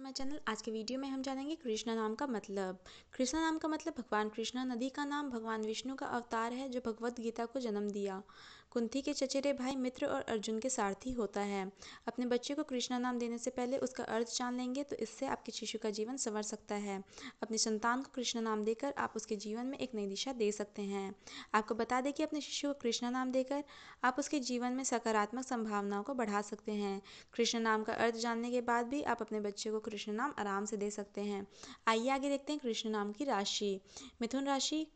to my channel आज के video में हम जानेंगे कृष्णा नाम का मतलब कृष्णा नाम का मतलब भगवान कृष्णा नदी का नाम भगवान विष्णु का अवतार है जो भगवत गीता को जन्म दिया कुंती के चचेरे भाई मित्र और अर्जुन के सारथी होता है अपने बच्चे को कृष्णा नाम देने से पहले उसका अर्थ जान लेंगे तो इससे आपके शिशु का जीवन संवर सकता है अपने संतान को कृष्णा नाम देकर आप उसके जीवन में एक नई दिशा दे सकते हैं आपको बता दें कि अपने शिशु को कृष्णा नाम देकर आप उसके जीवन में सकारात्मक संभावनाओं को बढ़ा सकते हैं कृष्ण नाम का अर्थ जानने के बाद भी आप अपने बच्चे को कृष्ण नाम आराम से दे सकते हैं आइए आगे देखते हैं कृष्ण नाम की राशि मिथुन राशि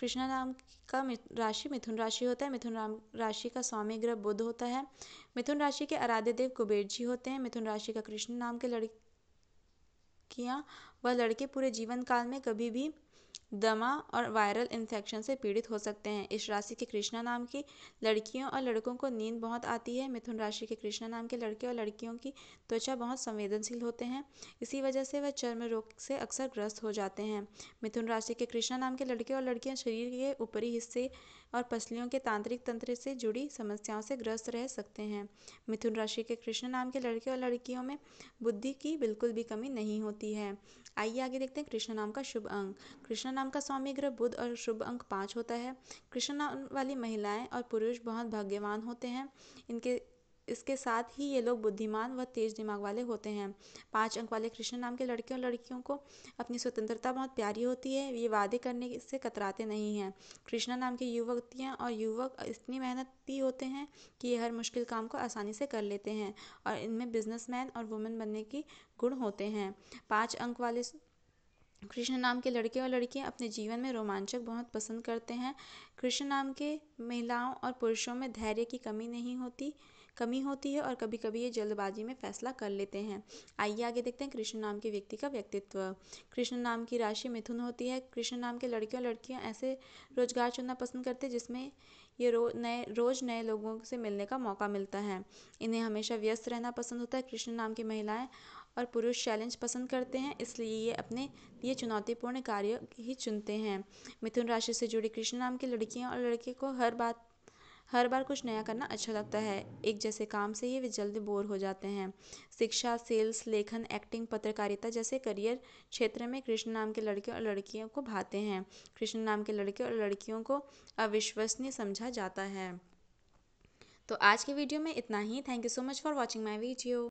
कृष्णा नाम का राशि मिथुन राशि होता है मिथुन राम राशि का स्वामी ग्रह बुध होता है मिथुन राशि के आराध्य देव कुबेर जी होते हैं मिथुन राशि का कृष्ण नाम के लड़ लड़कियाँ व लड़के पूरे जीवन काल में कभी भी दमा और वायरल इन्फेक्शन से पीड़ित हो सकते हैं इस राशि के कृष्णा नाम की लड़कियों और लड़कों को नींद बहुत आती है मिथुन राशि के कृष्णा नाम के लड़के और लड़कियों की त्वचा बहुत संवेदनशील होते हैं इसी वजह से वह चर्म रोग से अक्सर ग्रस्त हो जाते हैं मिथुन राशि के कृष्णा नाम के लड़के और लड़कियां शरीर के ऊपरी हिस्से और पसलियों के तांत्रिक तंत्र से जुड़ी समस्याओं से ग्रस्त रह सकते हैं मिथुन राशि के कृष्ण नाम के लड़के और लड़कियों में बुद्धि की बिल्कुल भी कमी नहीं होती होती है आइए आगे देखते हैं कृष्ण नाम का शुभ अंक कृष्ण नाम का स्वामी ग्रह बुध और शुभ अंक पाँच होता है कृष्ण नाम वाली महिलाएं और पुरुष बहुत भाग्यवान होते हैं इनके इसके साथ ही ये लोग बुद्धिमान व तेज़ दिमाग वाले होते हैं पाँच अंक वाले कृष्ण नाम के लड़के और लड़कियों को अपनी स्वतंत्रता बहुत प्यारी होती है ये वादे करने से कतराते नहीं हैं कृष्णा नाम के युवतियाँ और युवक इतनी मेहनती होते हैं कि ये हर मुश्किल काम को आसानी से कर लेते हैं और इनमें बिजनेस और वुमेन बनने की गुण होते हैं पाँच अंक वाले कृष्ण नाम के लड़के और लड़कियां अपने जीवन में रोमांचक बहुत पसंद करते हैं कृष्ण नाम के महिलाओं और पुरुषों में धैर्य की कमी नहीं होती कमी होती है और कभी कभी ये जल्दबाजी में फैसला कर लेते हैं आइए आगे देखते हैं कृष्ण नाम के व्यक्ति का व्यक्तित्व कृष्ण नाम की राशि मिथुन होती है कृष्ण नाम के लड़के और लड़कियाँ ऐसे रोजगार चुनना पसंद करते हैं जिसमें ये रो नए रोज नए लोगों से मिलने का मौका मिलता है इन्हें हमेशा व्यस्त रहना पसंद होता है कृष्ण नाम की महिलाएं और पुरुष चैलेंज पसंद करते हैं इसलिए ये अपने लिए चुनौतीपूर्ण कार्य ही चुनते हैं मिथुन राशि से जुड़ी कृष्ण नाम की लड़कियां और लड़के को हर बात हर बार कुछ नया करना अच्छा लगता है एक जैसे काम से ही वे जल्दी बोर हो जाते हैं शिक्षा सेल्स लेखन एक्टिंग पत्रकारिता जैसे करियर क्षेत्र में कृष्ण नाम के लड़के और लड़कियों को भाते हैं कृष्ण नाम के लड़के और लड़कियों को अविश्वसनीय समझा जाता है तो आज के वीडियो में इतना ही thank you so much for watching my video